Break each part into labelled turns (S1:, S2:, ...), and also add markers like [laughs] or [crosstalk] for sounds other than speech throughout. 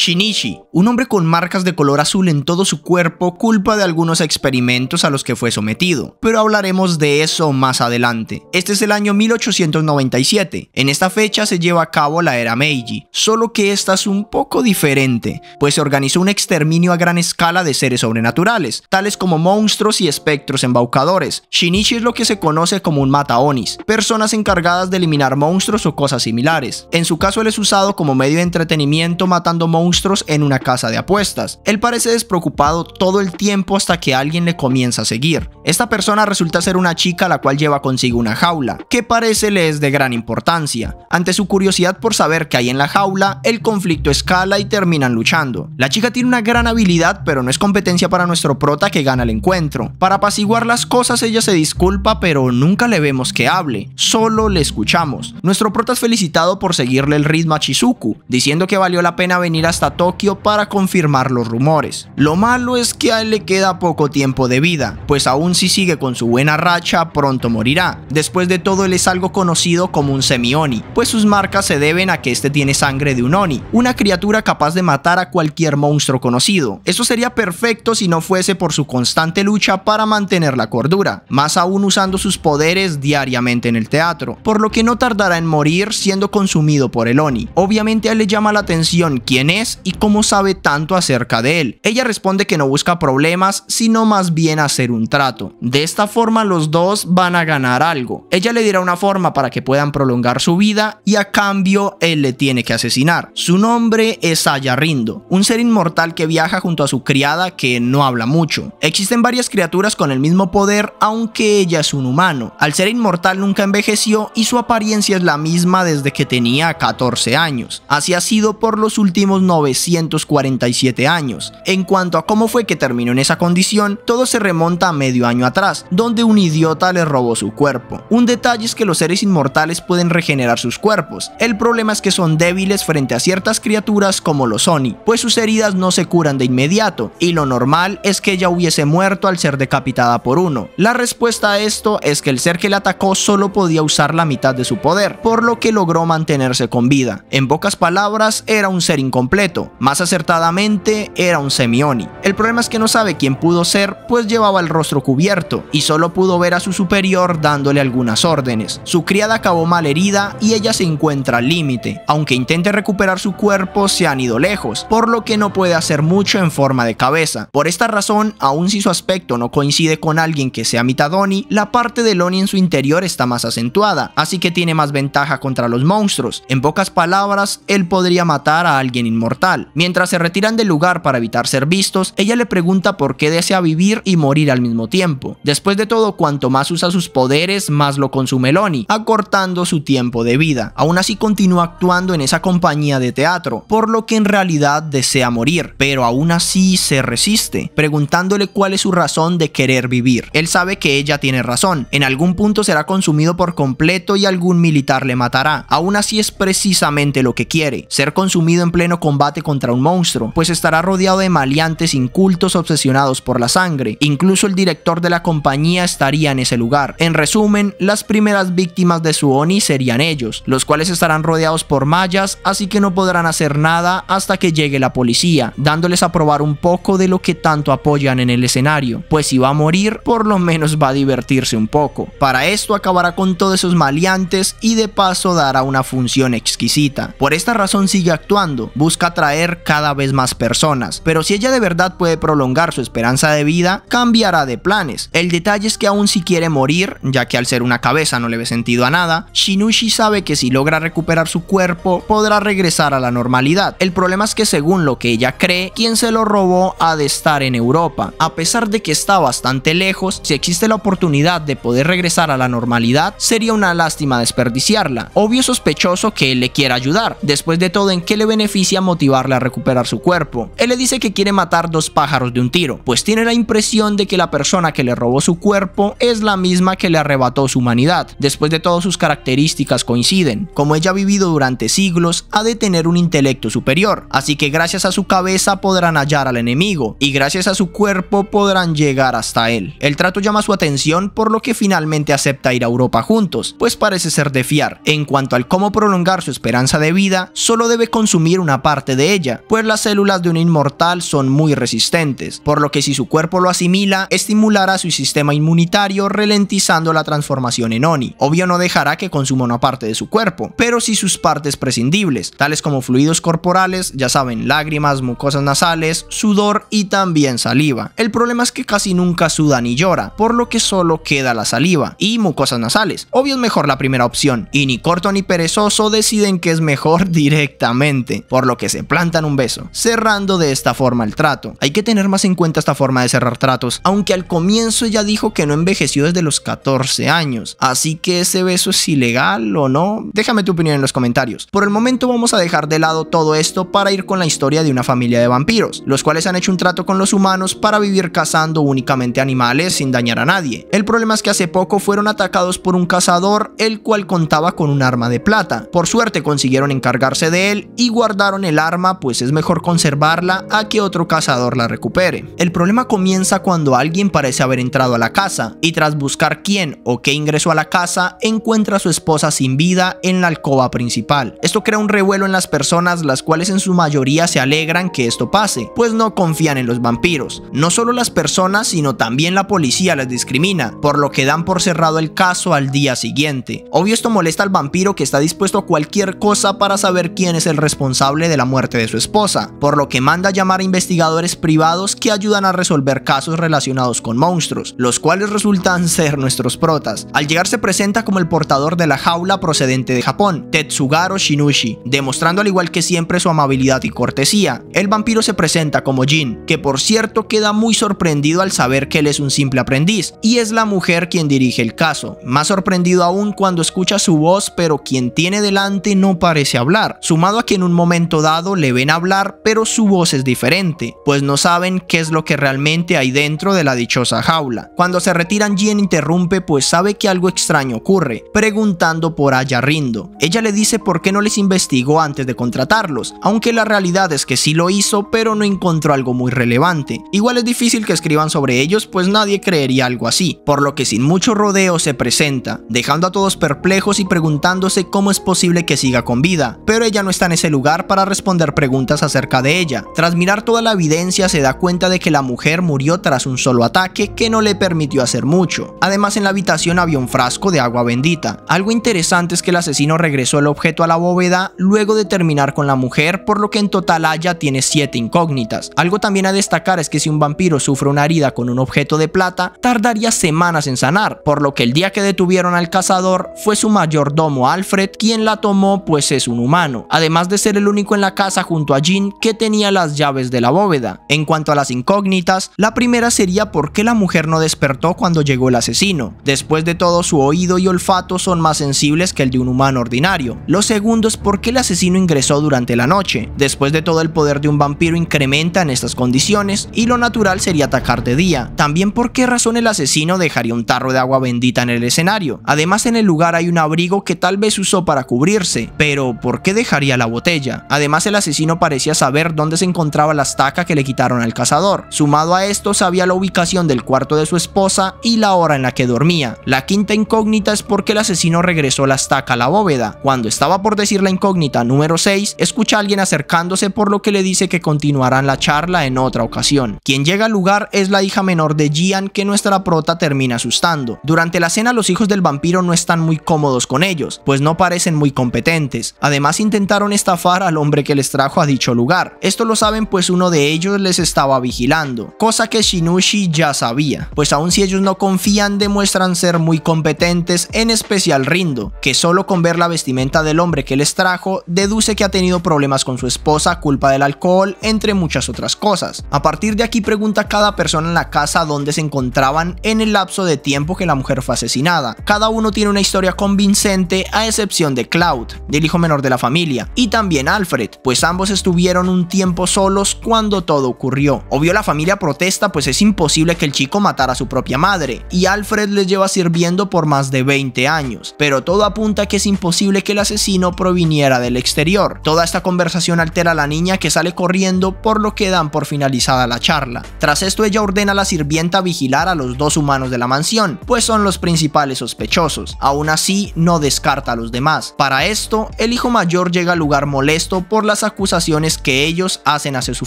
S1: Shinichi, un hombre con marcas de color azul en todo su cuerpo culpa de algunos experimentos a los que fue sometido, pero hablaremos de eso más adelante. Este es el año 1897, en esta fecha se lleva a cabo la era Meiji, solo que esta es un poco diferente, pues se organizó un exterminio a gran escala de seres sobrenaturales, tales como monstruos y espectros embaucadores. Shinichi es lo que se conoce como un mataonis, personas encargadas de eliminar monstruos o cosas similares. En su caso él es usado como medio de entretenimiento matando monstruos en una casa de apuestas. Él parece despreocupado todo el tiempo hasta que alguien le comienza a seguir. Esta persona resulta ser una chica la cual lleva consigo una jaula, que parece le es de gran importancia. Ante su curiosidad por saber qué hay en la jaula, el conflicto escala y terminan luchando. La chica tiene una gran habilidad pero no es competencia para nuestro prota que gana el encuentro. Para apaciguar las cosas ella se disculpa pero nunca le vemos que hable, solo le escuchamos. Nuestro prota es felicitado por seguirle el ritmo a Chizuku, diciendo que valió la pena venir a hasta Tokio para confirmar los rumores. Lo malo es que a él le queda poco tiempo de vida, pues aún si sigue con su buena racha pronto morirá. Después de todo él es algo conocido como un semi-oni, pues sus marcas se deben a que este tiene sangre de un oni, una criatura capaz de matar a cualquier monstruo conocido. Eso sería perfecto si no fuese por su constante lucha para mantener la cordura, más aún usando sus poderes diariamente en el teatro, por lo que no tardará en morir siendo consumido por el oni. Obviamente a él le llama la atención quién es y cómo sabe tanto acerca de él. Ella responde que no busca problemas, sino más bien hacer un trato. De esta forma los dos van a ganar algo. Ella le dirá una forma para que puedan prolongar su vida y a cambio él le tiene que asesinar. Su nombre es Rindo, un ser inmortal que viaja junto a su criada que no habla mucho. Existen varias criaturas con el mismo poder, aunque ella es un humano. Al ser inmortal nunca envejeció y su apariencia es la misma desde que tenía 14 años. Así ha sido por los últimos 947 años. En cuanto a cómo fue que terminó en esa condición, todo se remonta a medio año atrás, donde un idiota le robó su cuerpo. Un detalle es que los seres inmortales pueden regenerar sus cuerpos, el problema es que son débiles frente a ciertas criaturas como los Oni, pues sus heridas no se curan de inmediato, y lo normal es que ella hubiese muerto al ser decapitada por uno. La respuesta a esto es que el ser que la atacó solo podía usar la mitad de su poder, por lo que logró mantenerse con vida. En pocas palabras, era un ser incompleto más acertadamente era un Semioni. El problema es que no sabe quién pudo ser, pues llevaba el rostro cubierto y solo pudo ver a su superior dándole algunas órdenes. Su criada acabó mal herida y ella se encuentra al límite, aunque intente recuperar su cuerpo se han ido lejos, por lo que no puede hacer mucho en forma de cabeza. Por esta razón, aun si su aspecto no coincide con alguien que sea mitad Oni, la parte del Oni en su interior está más acentuada, así que tiene más ventaja contra los monstruos. En pocas palabras, él podría matar a alguien inmortal Mientras se retiran del lugar para evitar ser vistos, ella le pregunta por qué desea vivir y morir al mismo tiempo. Después de todo, cuanto más usa sus poderes, más lo consume Lonnie, acortando su tiempo de vida. Aún así continúa actuando en esa compañía de teatro, por lo que en realidad desea morir, pero aún así se resiste, preguntándole cuál es su razón de querer vivir. Él sabe que ella tiene razón, en algún punto será consumido por completo y algún militar le matará. Aún así es precisamente lo que quiere, ser consumido en pleno combate combate contra un monstruo, pues estará rodeado de maleantes incultos obsesionados por la sangre. Incluso el director de la compañía estaría en ese lugar. En resumen, las primeras víctimas de su Oni serían ellos, los cuales estarán rodeados por mallas, así que no podrán hacer nada hasta que llegue la policía, dándoles a probar un poco de lo que tanto apoyan en el escenario, pues si va a morir, por lo menos va a divertirse un poco. Para esto acabará con todos esos maleantes y de paso dará una función exquisita. Por esta razón sigue actuando, busca atraer cada vez más personas, pero si ella de verdad puede prolongar su esperanza de vida, cambiará de planes. El detalle es que aún si quiere morir, ya que al ser una cabeza no le ve sentido a nada, Shinushi sabe que si logra recuperar su cuerpo, podrá regresar a la normalidad. El problema es que según lo que ella cree, quien se lo robó ha de estar en Europa. A pesar de que está bastante lejos, si existe la oportunidad de poder regresar a la normalidad, sería una lástima desperdiciarla. Obvio sospechoso que él le quiera ayudar. Después de todo, ¿en qué le beneficia motivar motivarle a recuperar su cuerpo. Él le dice que quiere matar dos pájaros de un tiro, pues tiene la impresión de que la persona que le robó su cuerpo es la misma que le arrebató su humanidad. Después de todo sus características coinciden, como ella ha vivido durante siglos, ha de tener un intelecto superior, así que gracias a su cabeza podrán hallar al enemigo, y gracias a su cuerpo podrán llegar hasta él. El trato llama su atención por lo que finalmente acepta ir a Europa juntos, pues parece ser de fiar. En cuanto al cómo prolongar su esperanza de vida, solo debe consumir una parte de ella, pues las células de un inmortal son muy resistentes, por lo que si su cuerpo lo asimila, estimulará su sistema inmunitario ralentizando la transformación en Oni. Obvio no dejará que consuma una parte de su cuerpo, pero si sus partes prescindibles, tales como fluidos corporales, ya saben, lágrimas, mucosas nasales, sudor y también saliva. El problema es que casi nunca suda ni llora, por lo que solo queda la saliva y mucosas nasales. Obvio es mejor la primera opción, y ni corto ni perezoso deciden que es mejor [laughs] directamente, por lo que se plantan un beso, cerrando de esta forma el trato. Hay que tener más en cuenta esta forma de cerrar tratos, aunque al comienzo ella dijo que no envejeció desde los 14 años, así que ese beso es ilegal o no, déjame tu opinión en los comentarios. Por el momento vamos a dejar de lado todo esto para ir con la historia de una familia de vampiros, los cuales han hecho un trato con los humanos para vivir cazando únicamente animales sin dañar a nadie. El problema es que hace poco fueron atacados por un cazador, el cual contaba con un arma de plata. Por suerte consiguieron encargarse de él y guardaron el arma, pues es mejor conservarla a que otro cazador la recupere. El problema comienza cuando alguien parece haber entrado a la casa y tras buscar quién o qué ingresó a la casa, encuentra a su esposa sin vida en la alcoba principal. Esto crea un revuelo en las personas, las cuales en su mayoría se alegran que esto pase, pues no confían en los vampiros. No solo las personas, sino también la policía las discrimina, por lo que dan por cerrado el caso al día siguiente. Obvio esto molesta al vampiro que está dispuesto a cualquier cosa para saber quién es el responsable de la muerte de su esposa, por lo que manda llamar a investigadores privados que ayudan a resolver casos relacionados con monstruos, los cuales resultan [laughs] ser nuestros protas. Al llegar se presenta como el portador de la jaula procedente de Japón, Tetsugaro Shinushi, demostrando al igual que siempre su amabilidad y cortesía. El vampiro se presenta como Jin, que por cierto queda muy sorprendido al saber que él es un simple aprendiz, y es la mujer quien dirige el caso, más sorprendido aún cuando escucha su voz pero quien tiene delante no parece hablar, sumado a que en un momento dado le ven hablar, pero su voz es diferente, pues no saben qué es lo que realmente hay dentro de la dichosa jaula. Cuando se retiran, Jean interrumpe, pues sabe que algo extraño ocurre, preguntando por Rindo Ella le dice por qué no les investigó antes de contratarlos, aunque la realidad es que sí lo hizo, pero no encontró algo muy relevante. Igual es difícil que escriban sobre ellos, pues nadie creería algo así, por lo que sin mucho rodeo se presenta, dejando a todos perplejos y preguntándose cómo es posible que siga con vida, pero ella no está en ese lugar para responder responder preguntas acerca de ella. Tras mirar toda la evidencia se da cuenta de que la mujer murió tras un solo ataque que no le permitió hacer mucho. Además en la habitación había un frasco de agua bendita. Algo interesante es que el asesino regresó el objeto a la bóveda luego de terminar con la mujer por lo que en total Aya tiene 7 incógnitas. Algo también a destacar es que si un vampiro sufre una herida con un objeto de plata tardaría semanas en sanar, por lo que el día que detuvieron al cazador fue su mayordomo Alfred quien la tomó pues es un humano. Además de ser el único en la casa junto a Jean que tenía las llaves de la bóveda. En cuanto a las incógnitas, la primera sería por qué la mujer no despertó cuando llegó el asesino. Después de todo, su oído y olfato son más sensibles que el de un humano ordinario. Lo segundo es por qué el asesino ingresó durante la noche. Después de todo, el poder de un vampiro incrementa en estas condiciones y lo natural sería atacar de día. También por qué razón el asesino dejaría un tarro de agua bendita en el escenario. Además, en el lugar hay un abrigo que tal vez usó para cubrirse, pero ¿por qué dejaría la botella? Además, el asesino parecía saber dónde se encontraba la estaca que le quitaron al cazador. Sumado a esto, sabía la ubicación del cuarto de su esposa y la hora en la que dormía. La quinta incógnita es porque el asesino regresó la estaca a la bóveda. Cuando estaba por decir la incógnita número 6, escucha a alguien acercándose por lo que le dice que continuarán la charla en otra ocasión. Quien llega al lugar es la hija menor de Gian que nuestra prota termina asustando. Durante la cena los hijos del vampiro no están muy cómodos con ellos, pues no parecen muy competentes. Además intentaron estafar al hombre que les trajo a dicho lugar. Esto lo saben pues uno de ellos les estaba vigilando, cosa que Shinushi ya sabía, pues aun si ellos no confían demuestran ser muy competentes, en especial Rindo, que solo con ver la vestimenta del hombre que les trajo, deduce que ha tenido problemas con su esposa, culpa del alcohol, entre muchas otras cosas. A partir de aquí pregunta cada persona en la casa dónde se encontraban en el lapso de tiempo que la mujer fue asesinada. Cada uno tiene una historia convincente a excepción de Cloud, del hijo menor de la familia, y también Alfred, pues ambos estuvieron un tiempo solos cuando todo ocurrió. Obvio la familia protesta pues es imposible que el chico matara a su propia madre, y Alfred les lleva sirviendo por más de 20 años, pero todo apunta que es imposible que el asesino proviniera del exterior. Toda esta conversación altera a la niña que sale corriendo por lo que dan por finalizada la charla. Tras esto ella ordena a la sirvienta vigilar a los dos humanos de la mansión, pues son los principales sospechosos. Aún así, no descarta a los demás. Para esto, el hijo mayor llega al lugar molesto por las acusaciones que ellos hacen hacia su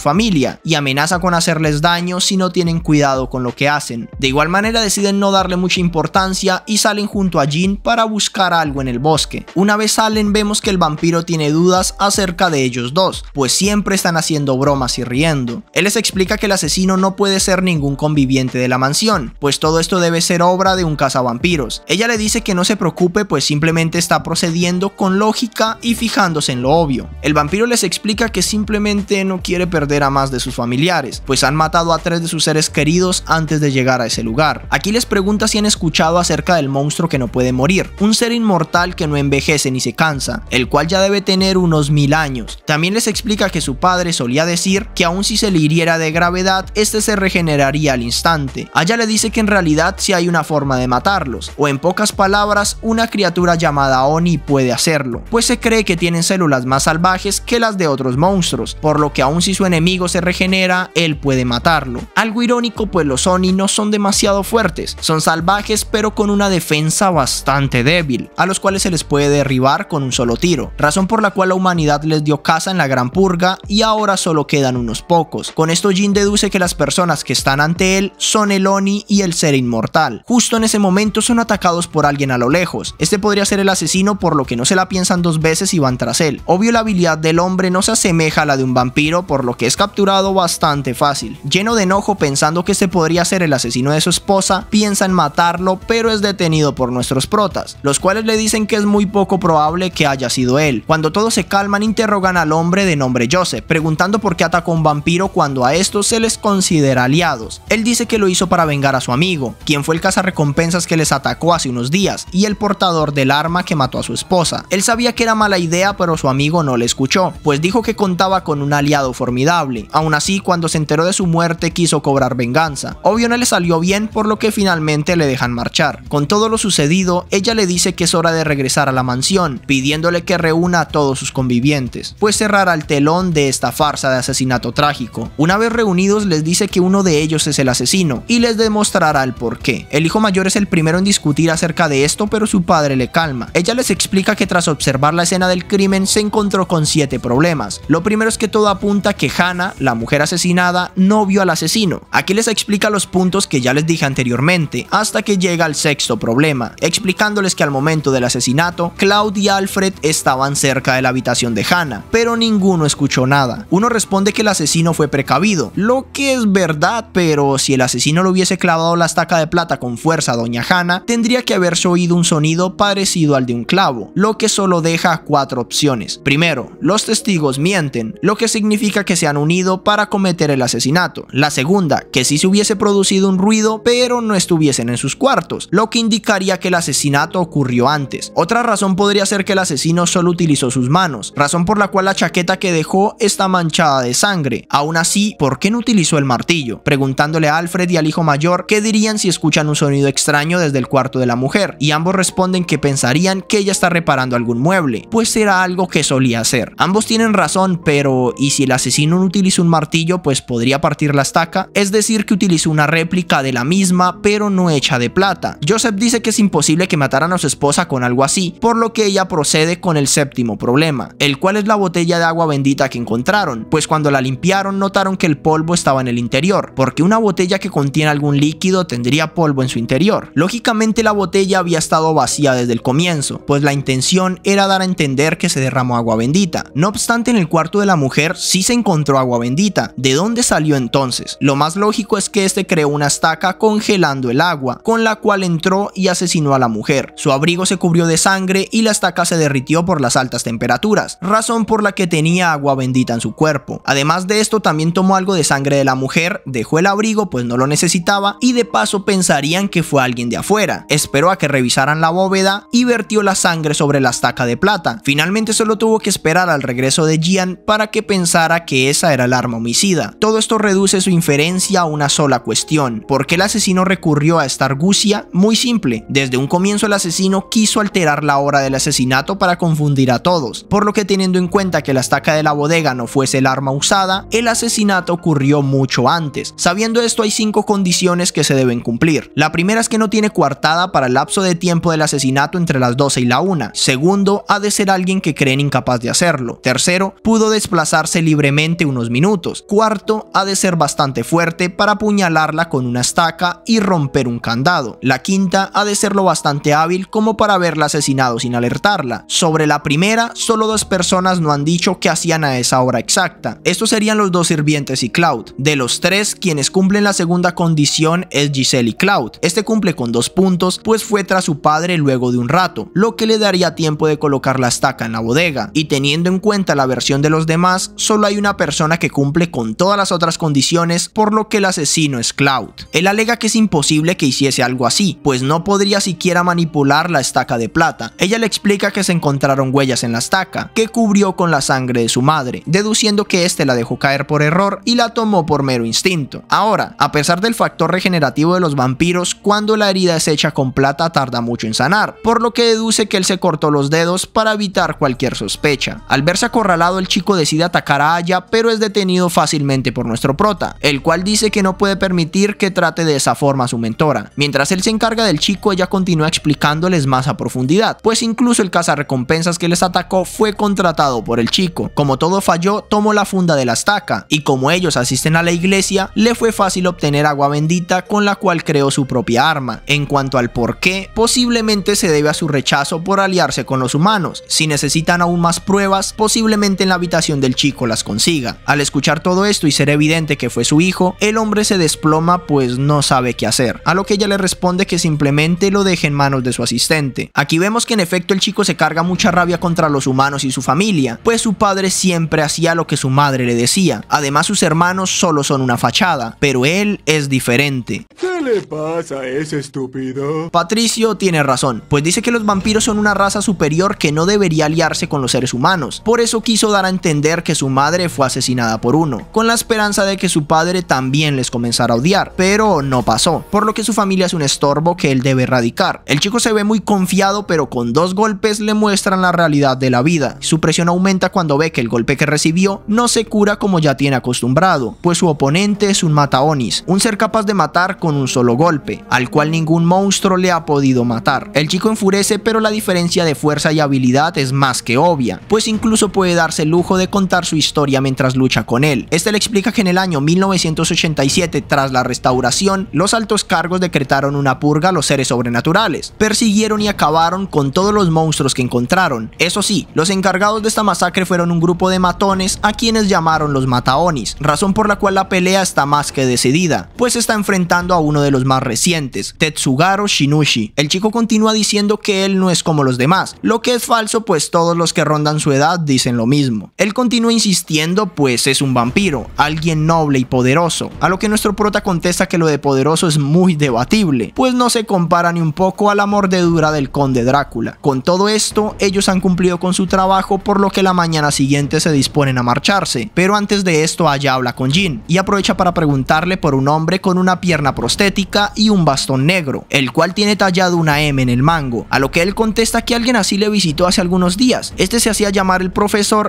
S1: familia y amenaza con hacerles daño si no tienen cuidado con lo que hacen. De igual manera deciden no darle mucha importancia y salen junto a Jin para buscar algo en el bosque. Una vez salen vemos que el vampiro tiene dudas acerca de ellos dos, pues siempre están haciendo bromas y riendo. Él les explica que el asesino no puede ser ningún conviviente de la mansión, pues todo esto debe ser obra de un cazavampiros. Ella le dice que no se preocupe pues simplemente está procediendo con lógica y fijándose en lo obvio. El vampiro les explica que simplemente no quiere perder a más de sus familiares, pues han matado a tres de sus seres queridos antes de llegar a ese lugar. Aquí les pregunta si han escuchado acerca del monstruo que no puede morir, un ser inmortal que no envejece ni se cansa, el cual ya debe tener unos mil años. También les explica que su padre solía decir que aun si se le hiriera de gravedad, este se regeneraría al instante. Allá le dice que en realidad sí hay una forma de matarlos, o en pocas palabras, una criatura llamada Oni puede hacerlo, pues se cree que tienen células más salvajes que las de otros monstruos, por lo que aun si su enemigo se regenera, él puede matarlo. Algo irónico pues los Oni no son demasiado fuertes, son salvajes pero con una defensa bastante débil, a los cuales se les puede derribar con un solo tiro, razón por la cual la humanidad les dio caza en la Gran Purga y ahora solo quedan unos pocos. Con esto Jin deduce que las personas que están ante él son el Oni y el ser inmortal. Justo en ese momento son atacados por alguien a lo lejos, este podría ser el asesino por lo que no se la piensan dos veces y van tras él. Obvio la habilidad del hombre hombre no se asemeja a la de un vampiro, por lo que es capturado bastante fácil. Lleno de enojo pensando que se este podría ser el asesino de su esposa, piensa en matarlo, pero es detenido por nuestros protas, los cuales le dicen que es muy poco probable que haya sido él. Cuando todos se calman, interrogan al hombre de nombre Joseph, preguntando por qué atacó a un vampiro cuando a estos se les considera aliados. Él dice que lo hizo para vengar a su amigo, quien fue el cazarrecompensas que les atacó hace unos días, y el portador del arma que mató a su esposa. Él sabía que era mala idea, pero su amigo no le escuchó pues dijo que contaba con un aliado formidable. Aún así, cuando se enteró de su muerte quiso cobrar venganza. Obvio no le salió bien por lo que finalmente le dejan marchar. Con todo lo sucedido, ella le dice que es hora de regresar a la mansión, pidiéndole que reúna a todos sus convivientes, pues cerrará el telón de esta farsa de asesinato trágico. Una vez reunidos les dice que uno de ellos es el asesino y les demostrará el porqué. El hijo mayor es el primero en discutir acerca de esto, pero su padre le calma. Ella les explica que tras observar la escena del crimen se encontró con siete problemas problemas. Lo primero es que todo apunta a que Hannah, la mujer asesinada, no vio al asesino. Aquí les explica los puntos que ya les dije anteriormente, hasta que llega al sexto problema, explicándoles que al momento del asesinato, Cloud y Alfred estaban cerca de la habitación de Hannah, pero ninguno escuchó nada. Uno responde que el asesino fue precavido, lo que es verdad, pero si el asesino le hubiese clavado la estaca de plata con fuerza a doña Hannah, tendría que haberse oído un sonido parecido al de un clavo, lo que solo deja cuatro opciones. Primero, los testigos testigos mienten, lo que significa que se han unido para cometer el asesinato. La segunda, que si se hubiese producido un ruido, pero no estuviesen en sus cuartos, lo que indicaría que el asesinato ocurrió antes. Otra razón podría ser que el asesino solo utilizó sus manos, razón por la cual la chaqueta que dejó está manchada de sangre. Aún así, ¿por qué no utilizó el martillo? Preguntándole a Alfred y al hijo mayor qué dirían si escuchan un sonido extraño desde el cuarto de la mujer, y ambos responden que pensarían que ella está reparando algún mueble, pues era algo que solía hacer. Ambos tienen razón, pero ¿y si el asesino no utiliza un martillo? Pues podría partir la estaca. Es decir, que utilizó una réplica de la misma, pero no hecha de plata. Joseph dice que es imposible que mataran a su esposa con algo así, por lo que ella procede con el séptimo problema, el cual es la botella de agua bendita que encontraron, pues cuando la limpiaron notaron que el polvo estaba en el interior, porque una botella que contiene algún líquido tendría polvo en su interior. Lógicamente la botella había estado vacía desde el comienzo, pues la intención era dar a entender que se derramó agua bendita. No obstante, en el cuarto de la mujer sí se encontró agua bendita. ¿De dónde salió entonces? Lo más lógico es que este creó una estaca congelando el agua, con la cual entró y asesinó a la mujer. Su abrigo se cubrió de sangre y la estaca se derritió por las altas temperaturas, razón por la que tenía agua bendita en su cuerpo. Además de esto, también tomó algo de sangre de la mujer, dejó el abrigo pues no lo necesitaba y de paso pensarían que fue alguien de afuera. Esperó a que revisaran la bóveda y vertió la sangre sobre la estaca de plata. Finalmente solo tuvo que esperar al regreso de Gian para que pensara que esa era el arma homicida. Todo esto reduce su inferencia a una sola cuestión. ¿Por qué el asesino recurrió a esta argucia? Muy simple, desde un comienzo el asesino quiso alterar la hora del asesinato para confundir a todos, por lo que teniendo en cuenta que la estaca de la bodega no fuese el arma usada, el asesinato ocurrió mucho antes. Sabiendo esto hay cinco condiciones que se deben cumplir. La primera es que no tiene coartada para el lapso de tiempo del asesinato entre las 12 y la 1. Segundo, ha de ser alguien que creen incapaz de hacerlo. Tercero, pudo desplazarse libremente unos minutos. Cuarto, ha de ser bastante fuerte para apuñalarla con una estaca y romper un candado. La quinta, ha de ser lo bastante hábil como para haberla asesinado sin alertarla. Sobre la primera, solo dos personas no han dicho qué hacían a esa hora exacta. Estos serían los dos sirvientes y Cloud. De los tres, quienes cumplen la segunda condición es Giselle y Cloud. Este cumple con dos puntos, pues fue tras su padre luego de un rato, lo que le daría tiempo de colocar la estaca en la bodega. Y teniendo en cuenta a la versión de los demás, solo hay una persona que cumple con todas las otras condiciones, por lo que el asesino es Cloud. Él alega que es imposible que hiciese algo así, pues no podría siquiera manipular la estaca de plata. Ella le explica que se encontraron huellas en la estaca, que cubrió con la sangre de su madre, deduciendo que éste la dejó caer por error y la tomó por mero instinto. Ahora, a pesar del factor regenerativo de los vampiros, cuando la herida es hecha con plata tarda mucho en sanar, por lo que deduce que él se cortó los dedos para evitar cualquier sospecha. Al verse acorralado, el chico decide atacar a Aya, pero es detenido fácilmente por nuestro prota, el cual dice que no puede permitir que trate de esa forma a su mentora. Mientras él se encarga del chico, ella continúa explicándoles más a profundidad, pues incluso el cazarrecompensas que les atacó fue contratado por el chico. Como todo falló, tomó la funda de la estaca, y como ellos asisten a la iglesia, le fue fácil obtener agua bendita con la cual creó su propia arma. En cuanto al por qué, posiblemente se debe a su rechazo por aliarse con los humanos. Si necesitan aún más pruebas, posiblemente posiblemente en la habitación del chico las consiga. Al escuchar todo esto y ser evidente que fue su hijo, el hombre se desploma pues no sabe qué hacer, a lo que ella le responde que simplemente lo deje en manos de su asistente. Aquí vemos que en efecto el chico se carga mucha rabia contra los humanos y su familia, pues su padre siempre hacía lo que su madre le decía, además sus hermanos solo son una fachada, pero él es diferente. ¿Qué le pasa a ese estúpido? Patricio tiene razón, pues dice que los vampiros son una raza superior que no debería aliarse con los seres humanos, por eso quiso dar a entender que su madre fue asesinada por uno, con la esperanza de que su padre también les comenzara a odiar, pero no pasó, por lo que su familia es un estorbo que él debe erradicar. El chico se ve muy confiado, pero con dos golpes le muestran la realidad de la vida. Su presión aumenta cuando ve que el golpe que recibió no se cura como ya tiene acostumbrado, pues su oponente es un mataonis, un ser capaz de matar con un solo golpe, al cual ningún monstruo le ha podido matar. El chico enfurece, pero la diferencia de fuerza y habilidad es más que obvia, pues incluso puede puede darse el lujo de contar su historia mientras lucha con él. Este le explica que en el año 1987, tras la restauración, los altos cargos decretaron una purga a los seres sobrenaturales, persiguieron y acabaron con todos los monstruos que encontraron. Eso sí, los encargados de esta masacre fueron un grupo de matones a quienes llamaron los Mataonis, razón por la cual la pelea está más que decidida, pues está enfrentando a uno de los más recientes, Tetsugaro Shinushi. El chico continúa diciendo que él no es como los demás, lo que es falso pues todos los que rondan su edad dicen en lo mismo. Él continúa insistiendo pues es un vampiro, alguien noble y poderoso, a lo que nuestro prota contesta que lo de poderoso es muy debatible, pues no se compara ni un poco a la mordedura del conde Drácula. Con todo esto, ellos han cumplido con su trabajo por lo que la mañana siguiente se disponen a marcharse, pero antes de esto Aya habla con Jin y aprovecha para preguntarle por un hombre con una pierna prostética y un bastón negro, el cual tiene tallado una M en el mango, a lo que él contesta que alguien así le visitó hace algunos días, este se hacía llamar el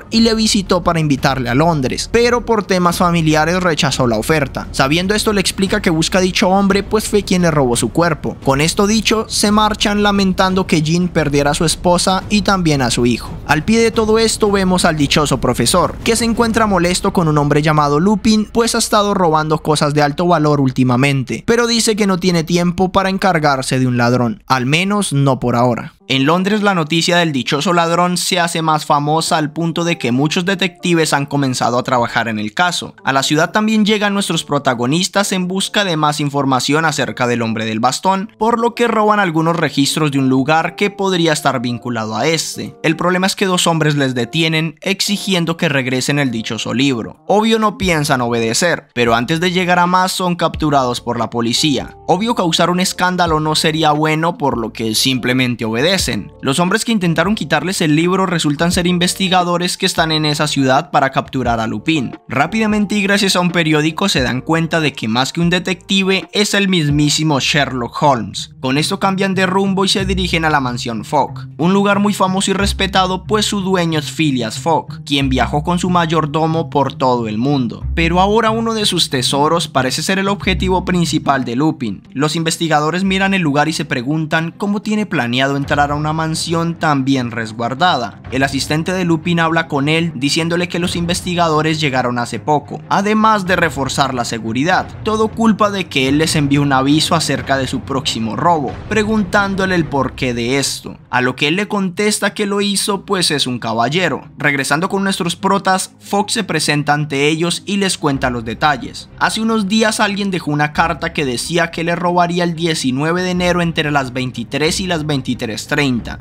S1: y le visitó para invitarle a Londres, pero por temas familiares rechazó la oferta. Sabiendo esto le explica que busca dicho hombre pues fue quien le robó su cuerpo. Con esto dicho, se marchan lamentando que Jean perdiera a su esposa y también a su hijo. Al pie de todo esto vemos al dichoso profesor, que se encuentra molesto con un hombre llamado Lupin, pues ha estado robando cosas de alto valor últimamente, pero dice que no tiene tiempo para encargarse de un ladrón, al menos no por ahora. En Londres la noticia del dichoso ladrón se hace más famosa al punto de que muchos detectives han comenzado a trabajar en el caso. A la ciudad también llegan nuestros protagonistas en busca de más información acerca del hombre del bastón, por lo que roban algunos registros de un lugar que podría estar vinculado a este. El problema es que dos hombres les detienen exigiendo que regresen el dichoso libro. Obvio no piensan obedecer, pero antes de llegar a más son capturados por la policía. Obvio causar un escándalo no sería bueno por lo que simplemente obedecen los hombres que intentaron quitarles el libro resultan ser investigadores que están en esa ciudad para capturar a Lupin. Rápidamente y gracias a un periódico se dan cuenta de que más que un detective es el mismísimo Sherlock Holmes. Con esto cambian de rumbo y se dirigen a la mansión Fogg, un lugar muy famoso y respetado pues su dueño es Phileas Fogg, quien viajó con su mayordomo por todo el mundo. Pero ahora uno de sus tesoros parece ser el objetivo principal de Lupin. Los investigadores miran el lugar y se preguntan cómo tiene planeado entrar a una mansión también resguardada. El asistente de Lupin habla con él diciéndole que los investigadores llegaron hace poco, además de reforzar la seguridad, todo culpa de que él les envió un aviso acerca de su próximo robo, preguntándole el porqué de esto, a lo que él le contesta que lo hizo pues es un caballero. Regresando con nuestros protas, Fox se presenta ante ellos y les cuenta los detalles. Hace unos días alguien dejó una carta que decía que le robaría el 19 de enero entre las 23 y las 23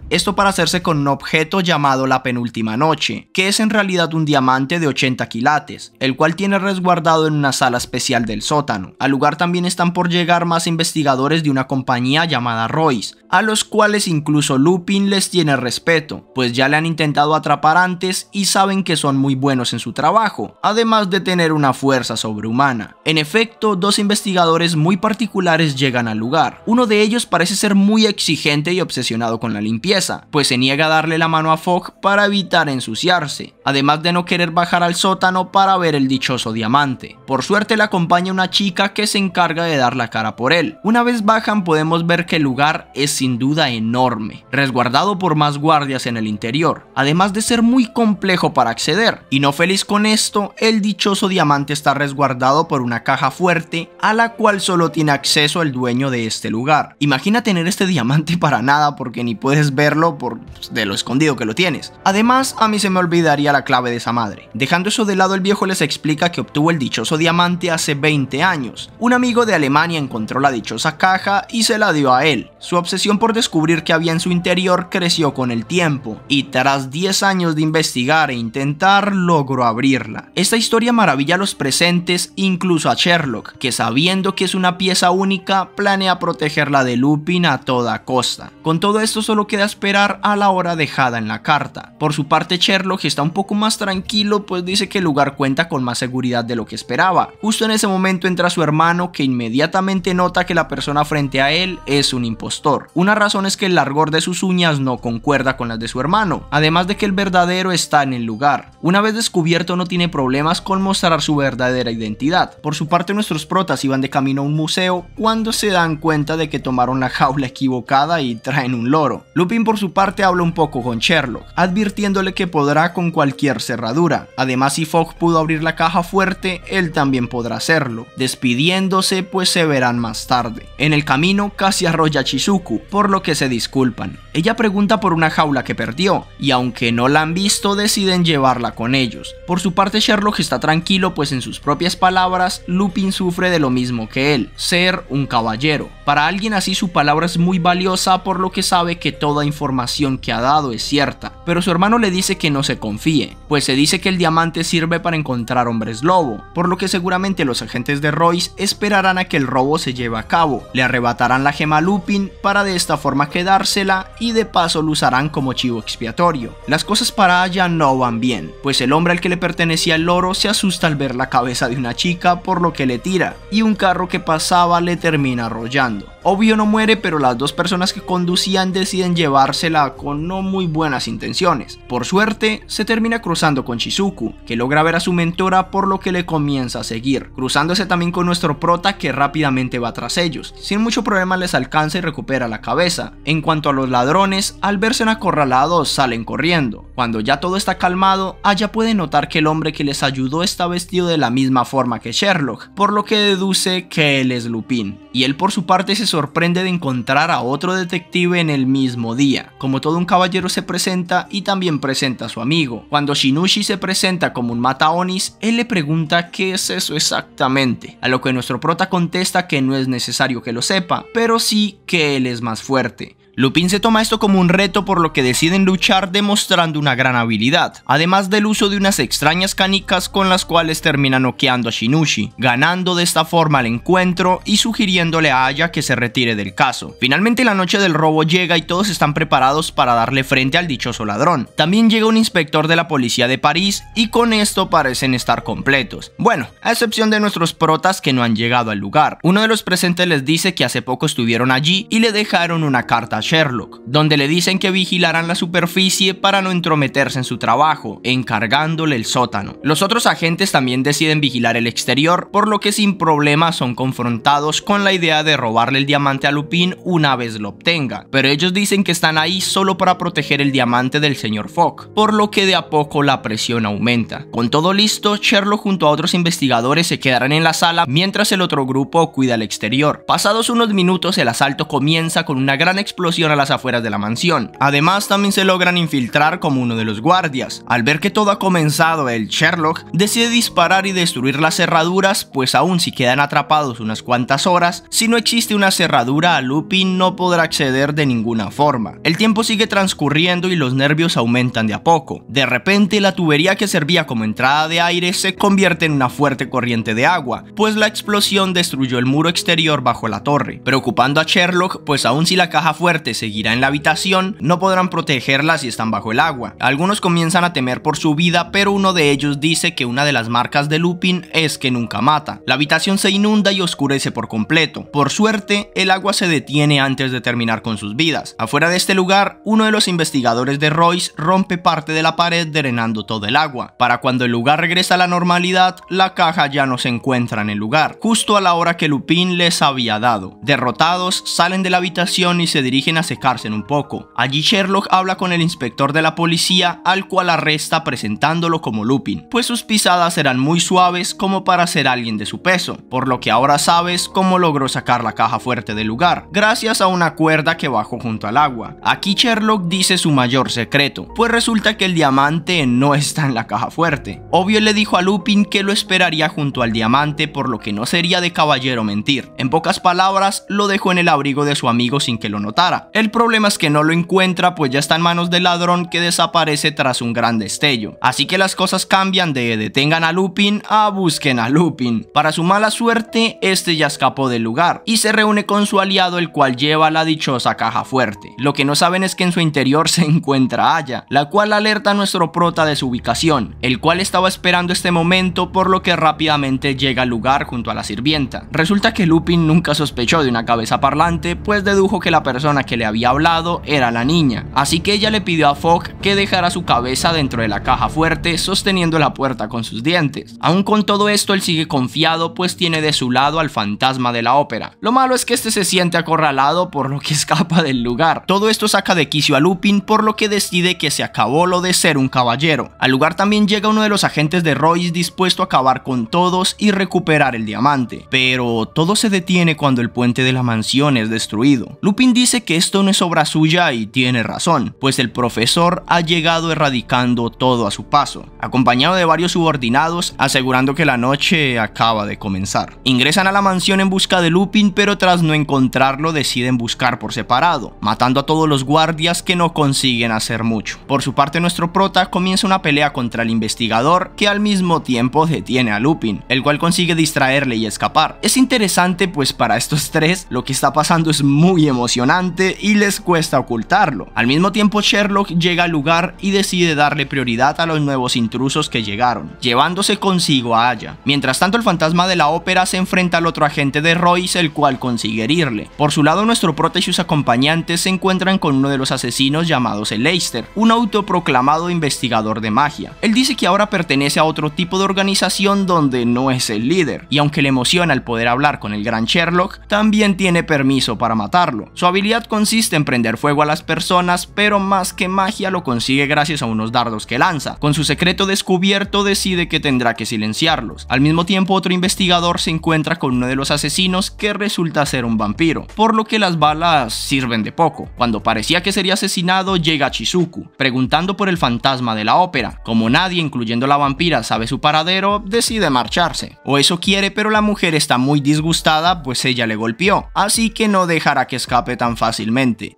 S1: esto para hacerse con un objeto llamado la penúltima noche, que es en realidad un diamante de 80 quilates, el cual tiene resguardado en una sala especial del sótano. Al lugar también están por llegar más investigadores de una compañía llamada Royce, a los cuales incluso Lupin les tiene respeto, pues ya le han intentado atrapar antes y saben que son muy buenos en su trabajo, además de tener una fuerza sobrehumana. En efecto, dos investigadores muy particulares llegan al lugar. Uno de ellos parece ser muy exigente y obsesionado con la limpieza, pues se niega a darle la mano a Fogg para evitar ensuciarse, además de no querer bajar al sótano para ver el dichoso diamante. Por suerte le acompaña una chica que se encarga de dar la cara por él. Una vez bajan podemos ver que el lugar es sin duda enorme, resguardado por más guardias en el interior, además de ser muy complejo para acceder, y no feliz con esto, el dichoso diamante está resguardado por una caja fuerte a la cual solo tiene acceso el dueño de este lugar. Imagina tener este diamante para nada porque ni puedes verlo por de lo escondido que lo tienes. Además, a mí se me olvidaría la clave de esa madre. Dejando eso de lado, el viejo les explica que obtuvo el dichoso diamante hace 20 años. Un amigo de Alemania encontró la dichosa caja y se la dio a él. Su obsesión por descubrir que había en su interior creció con el tiempo, y tras 10 años de investigar e intentar, logró abrirla. Esta historia maravilla a los presentes, incluso a Sherlock, que sabiendo que es una pieza única, planea protegerla de Lupin a toda costa. Con todo esto solo queda esperar a la hora dejada en la carta. Por su parte Sherlock está un poco más tranquilo pues dice que el lugar cuenta con más seguridad de lo que esperaba. Justo en ese momento entra su hermano que inmediatamente nota que la persona frente a él es un impostor. Una razón es que el largor de sus uñas no concuerda con las de su hermano, además de que el verdadero está en el lugar. Una vez descubierto no tiene problemas con mostrar su verdadera identidad. Por su parte nuestros protas iban de camino a un museo cuando se dan cuenta de que tomaron la jaula equivocada y traen un loro. Lupin por su parte habla un poco con Sherlock, advirtiéndole que podrá con cualquier cerradura. Además si Fogg pudo abrir la caja fuerte, él también podrá hacerlo, despidiéndose pues se verán más tarde. En el camino casi arrolla a Chizuku, por lo que se disculpan. Ella pregunta por una jaula que perdió, y aunque no la han visto deciden llevarla con ellos. Por su parte Sherlock está tranquilo pues en sus propias palabras Lupin sufre de lo mismo que él, ser un caballero. Para alguien así su palabra es muy valiosa por lo que sabe que toda información que ha dado es cierta, pero su hermano le dice que no se confíe, pues se dice que el diamante sirve para encontrar hombres lobo, por lo que seguramente los agentes de Royce esperarán a que el robo se lleve a cabo, le arrebatarán la gema Lupin para de esta forma quedársela y de paso lo usarán como chivo expiatorio. Las cosas para Aya no van bien, pues el hombre al que le pertenecía el loro se asusta al ver la cabeza de una chica por lo que le tira, y un carro que pasaba le termina arrollando no Obvio no muere, pero las dos personas que conducían deciden llevársela con no muy buenas intenciones. Por suerte, se termina cruzando con Shizuku, que logra ver a su mentora por lo que le comienza a seguir, cruzándose también con nuestro prota que rápidamente va tras ellos. Sin mucho problema les alcanza y recupera la cabeza. En cuanto a los ladrones, al verse acorralados salen corriendo. Cuando ya todo está calmado, Aya puede notar que el hombre que les ayudó está vestido de la misma forma que Sherlock, por lo que deduce que él es Lupin. Y él por su parte se sorprende de encontrar a otro detective en el mismo día. Como todo un caballero se presenta y también presenta a su amigo. Cuando Shinushi se presenta como un mataonis, él le pregunta qué es eso exactamente, a lo que nuestro prota contesta que no es necesario que lo sepa, pero sí que él es más fuerte. Lupin se toma esto como un reto por lo que deciden luchar demostrando una gran habilidad, además del uso de unas extrañas canicas con las cuales terminan noqueando a Shinushi, ganando de esta forma el encuentro y sugiriéndole a Aya que se retire del caso. Finalmente la noche del robo llega y todos están preparados para darle frente al dichoso ladrón. También llega un inspector de la policía de París y con esto parecen estar completos. Bueno, a excepción de nuestros protas que no han llegado al lugar. Uno de los presentes les dice que hace poco estuvieron allí y le dejaron una carta Sherlock, donde le dicen que vigilarán la superficie para no entrometerse en su trabajo, encargándole el sótano. Los otros agentes también deciden vigilar el exterior, por lo que sin problema son confrontados con la idea de robarle el diamante a Lupin una vez lo obtenga, pero ellos dicen que están ahí solo para proteger el diamante del señor Fogg, por lo que de a poco la presión aumenta. Con todo listo, Sherlock junto a otros investigadores se quedarán en la sala mientras el otro grupo cuida el exterior. Pasados unos minutos el asalto comienza con una gran explosión a las afueras de la mansión. Además, también se logran infiltrar como uno de los guardias. Al ver que todo ha comenzado, el Sherlock decide disparar y destruir las cerraduras, pues aún si quedan atrapados unas cuantas horas, si no existe una cerradura, Lupin no podrá acceder de ninguna forma. El tiempo sigue transcurriendo y los nervios aumentan de a poco. De repente, la tubería que servía como entrada de aire se convierte en una fuerte corriente de agua, pues la explosión destruyó el muro exterior bajo la torre, preocupando a Sherlock, pues aún si la caja fuerte seguirá en la habitación, no podrán protegerla si están bajo el agua. Algunos comienzan a temer por su vida, pero uno de ellos dice que una de las marcas de Lupin es que nunca mata. La habitación se inunda y oscurece por completo. Por suerte, el agua se detiene antes de terminar con sus vidas. Afuera de este lugar, uno de los investigadores de Royce rompe parte de la pared drenando todo el agua. Para cuando el lugar regresa a la normalidad, la caja ya no se encuentra en el lugar, justo a la hora que Lupin les había dado. Derrotados, salen de la habitación y se dirigen a secarse un poco. Allí Sherlock habla con el inspector de la policía, al cual arresta presentándolo como Lupin, pues sus pisadas eran muy suaves como para ser alguien de su peso, por lo que ahora sabes cómo logró sacar la caja fuerte del lugar, gracias a una cuerda que bajó junto al agua. Aquí Sherlock dice su mayor secreto, pues resulta que el diamante no está en la caja fuerte. Obvio le dijo a Lupin que lo esperaría junto al diamante por lo que no sería de caballero mentir. En pocas palabras, lo dejó en el abrigo de su amigo sin que lo notara, el problema es que no lo encuentra pues ya está en manos del ladrón que desaparece tras un gran destello. Así que las cosas cambian de detengan a Lupin a busquen a Lupin. Para su mala suerte, este ya escapó del lugar y se reúne con su aliado el cual lleva la dichosa caja fuerte. Lo que no saben es que en su interior [laughs] se encuentra Aya, la cual alerta a nuestro prota de su ubicación, el cual estaba esperando este momento por lo que rápidamente llega al lugar junto a la sirvienta. Resulta que Lupin nunca sospechó de una cabeza parlante, pues dedujo que la persona que le había hablado era la niña, así que ella le pidió a Fogg que dejara su cabeza dentro de la caja fuerte sosteniendo la puerta con sus dientes. Aún con todo esto él sigue confiado pues tiene de su lado al fantasma de la ópera. Lo malo es que este se siente acorralado por lo que [laughs] escapa del lugar. Todo esto saca de quicio a Lupin por lo que decide que se acabó lo de ser un caballero. Al lugar también llega uno de los agentes de Royce dispuesto a acabar con todos y recuperar el diamante. Pero todo se detiene cuando el puente de la mansión es destruido. Lupin dice que esto no es obra suya y tiene razón, pues el profesor ha llegado erradicando todo a su paso, acompañado de varios subordinados asegurando que la noche acaba de comenzar. Ingresan a la mansión en busca de Lupin, pero tras no encontrarlo deciden buscar por separado, matando a todos los guardias que no consiguen hacer mucho. Por su parte nuestro prota comienza una pelea contra el investigador que al mismo tiempo detiene a Lupin, el cual consigue distraerle y escapar. Es interesante pues para estos tres lo que está pasando es muy emocionante y les cuesta ocultarlo. Al mismo tiempo Sherlock llega al lugar y decide darle prioridad a los nuevos intrusos que llegaron, llevándose consigo a Aya. Mientras tanto el fantasma de la ópera se enfrenta al otro agente de Royce el cual consigue herirle. Por su lado nuestro prota y sus acompañantes se encuentran con uno de los asesinos llamados el un autoproclamado investigador de magia. Él dice que ahora pertenece a otro tipo de organización donde no es el líder, y aunque le emociona el poder hablar con el gran Sherlock, también tiene permiso para matarlo. Su habilidad consiste en prender fuego a las personas, pero más que magia lo consigue gracias a unos dardos que lanza. Con su secreto descubierto decide que tendrá que silenciarlos. Al mismo tiempo otro investigador se encuentra con uno de los asesinos que resulta ser un vampiro, por lo que las balas sirven de poco. Cuando parecía que sería asesinado llega Chizuku, preguntando por el fantasma de la ópera. Como nadie, incluyendo la vampira, sabe su paradero, decide marcharse. O eso quiere, pero la mujer está muy disgustada pues ella le golpeó, así que no dejará que escape tan fácil